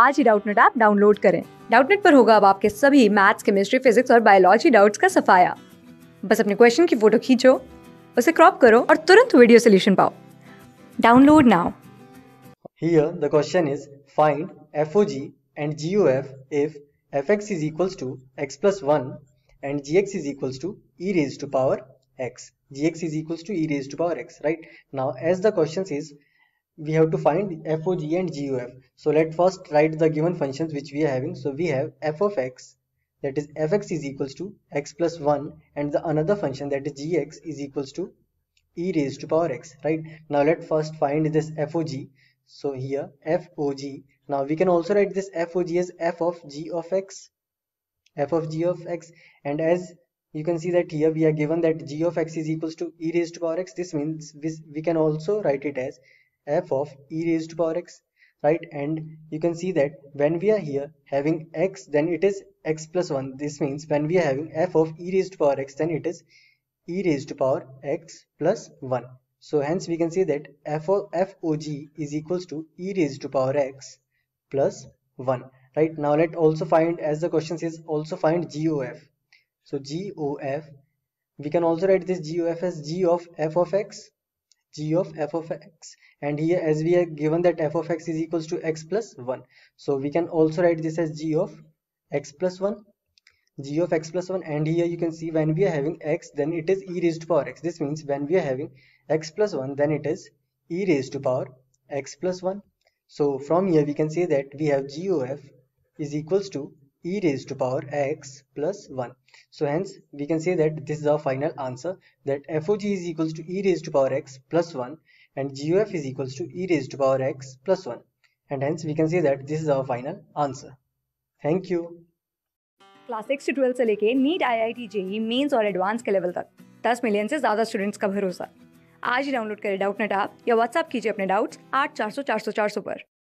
आज ही Doubtnut app download करें डाउटनेट पर होगा अब आपके सभी मैथ्स केमिस्ट्री फिजिक्स और बायोलॉजी डाउट्स का सफाया बस अपने क्वेश्चन की फोटो खींचो उसे क्रॉप करो और तुरंत वीडियो सोल्यूशन पाओ download now Here the question is find FOG and GOF if fx is equals to x plus 1 and gx is equals to e raised to power x. gx is equals to e raised to power x, right? Now as the question says, we have to find f o g and g o f. So let first write the given functions which we are having. So we have f of x that is fx is equals to x plus 1 and the another function that is gx is equals to e raised to power x right now let first find this fog so here fog now we can also write this fog as f of g of x f of g of x and as you can see that here we are given that g of x is equals to e raised to power x this means we can also write it as f of e raised to power x right and you can see that when we are here having x then it is x plus 1 this means when we are having f of e raised to power x then it is e raised to power x plus 1 so hence we can say that f of fog is equals to e raised to power x plus 1 right now let also find as the question says also find gof so gof we can also write this gof as g of f of x g of f of x and here as we are given that f of x is equals to x plus 1 so we can also write this as g of x plus 1 g of x plus 1 and here you can see when we are having x then it is e raised to power x this means when we are having x plus 1 then it is e raised to power x plus 1 so from here we can say that we have g of f is equals to e raised to power x plus 1. So hence we can say that this is our final answer that FOG is equals to e raised to power x plus 1 and GOF is equals to e raised to power x plus 1 and hence we can say that this is our final answer. Thank you. class 6 to 12 se leke NEET iit je means JEE advanced ke level tak 10 million se zyada students ka bharosa aaj hi download kare Doubtnut आप या WhatsApp कीजिए अपने doubts आठ चार